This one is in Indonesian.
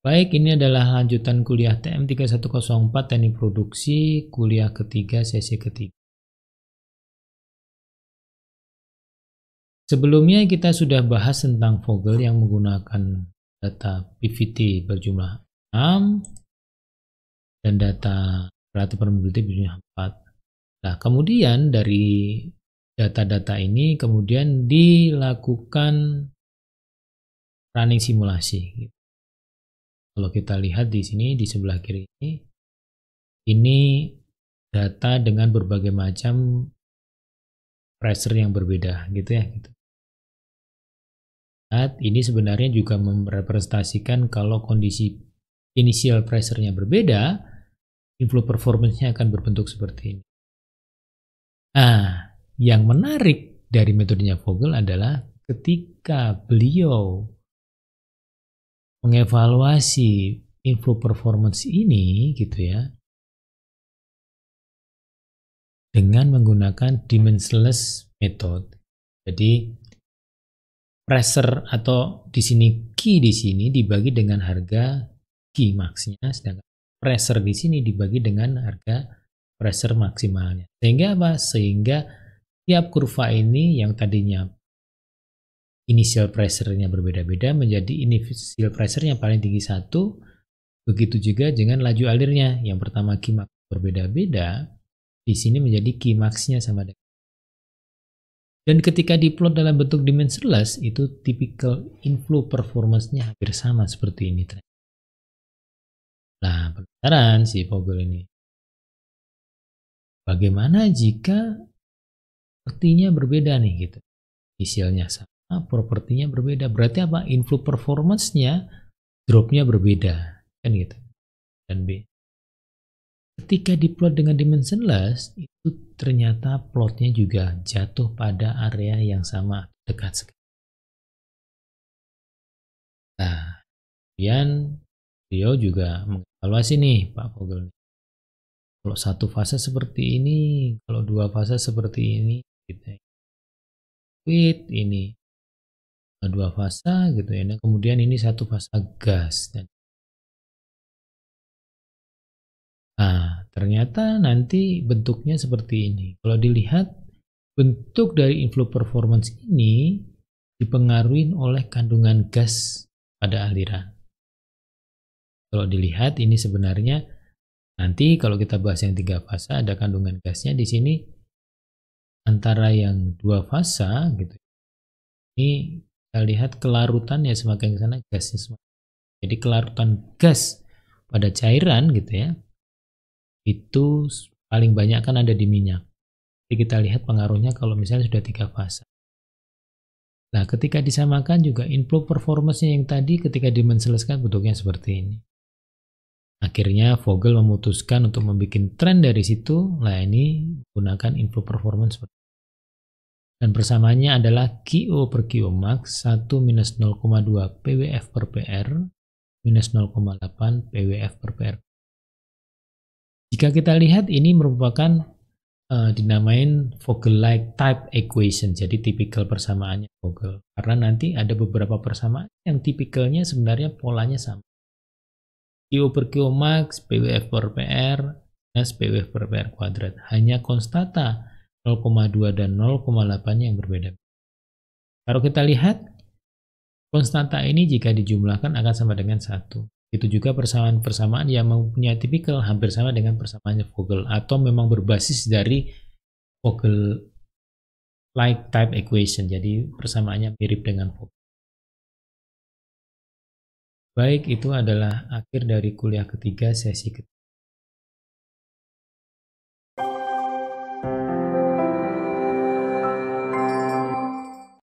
Baik, ini adalah lanjutan kuliah TM3104 Teknik Produksi, kuliah ketiga, sesi ketiga. Sebelumnya kita sudah bahas tentang Vogel yang menggunakan data PVT berjumlah 6 dan data relatif permeability berjumlah 4. Nah, kemudian dari data-data ini kemudian dilakukan running simulasi. Gitu kalau kita lihat di sini di sebelah kiri ini, ini data dengan berbagai macam pressure yang berbeda gitu ya. Gitu. Lihat, ini sebenarnya juga merepresentasikan kalau kondisi inisial pressure-nya berbeda, inflow performance-nya akan berbentuk seperti ini. Nah, yang menarik dari metodenya Vogel adalah ketika beliau mengevaluasi info performance ini gitu ya dengan menggunakan dimensionless method. Jadi pressure atau di sini key di sini dibagi dengan harga key maxnya sedangkan pressure di sini dibagi dengan harga pressure maksimalnya. Sehingga apa? Sehingga tiap kurva ini yang tadinya initial pressure-nya berbeda-beda menjadi initial pressure yang paling tinggi satu begitu juga dengan laju alirnya yang pertama kimak berbeda-beda di sini menjadi kimaksnya sama dengan dan ketika diplot dalam bentuk dimensionless itu typical inflow performance-nya hampir sama seperti ini nah penasaran si Vogel ini bagaimana jika artinya berbeda nih gitu inisialnya sama ah, propertinya berbeda berarti apa inflow performance-nya drop-nya berbeda kan gitu dan B ketika diplot dengan dimensionless itu ternyata plotnya juga jatuh pada area yang sama dekat sekali nah kemudian beliau juga mengevaluasi nih Pak Vogel kalau satu fase seperti ini kalau dua fase seperti ini kita gitu. ini dua fasa gitu ya. Nah, kemudian ini satu fasa gas. Nah, ternyata nanti bentuknya seperti ini. Kalau dilihat bentuk dari inflow performance ini dipengaruhi oleh kandungan gas pada aliran. Kalau dilihat ini sebenarnya nanti kalau kita bahas yang tiga fasa ada kandungan gasnya di sini antara yang dua fasa gitu. Ini kita lihat kelarutan ya semakin ke sana gasnya semakin jadi kelarutan gas pada cairan gitu ya itu paling banyak kan ada di minyak jadi kita lihat pengaruhnya kalau misalnya sudah tiga fase nah ketika disamakan juga inflow performance yang tadi ketika dimenseleskan bentuknya seperti ini akhirnya Vogel memutuskan untuk membuat tren dari situ nah ini gunakan inflow performance seperti dan persamaannya adalah QO per QO max 1 minus 0,2 PWF per PR minus 0,8 PWF per PR. Jika kita lihat ini merupakan uh, dinamain Vogel-like type equation, jadi tipikal persamaannya Vogel. Karena nanti ada beberapa persamaan yang tipikalnya sebenarnya polanya sama. QO per QO max, PWF per PR, minus PWF per PR kuadrat. Hanya konstata 0,2 dan 0,8 yang berbeda. Kalau kita lihat, konstanta ini jika dijumlahkan akan sama dengan 1. Itu juga persamaan-persamaan yang mempunyai tipikal hampir sama dengan persamaannya Vogel atau memang berbasis dari Vogel like type equation. Jadi persamaannya mirip dengan Vogel. Baik, itu adalah akhir dari kuliah ketiga sesi ketiga.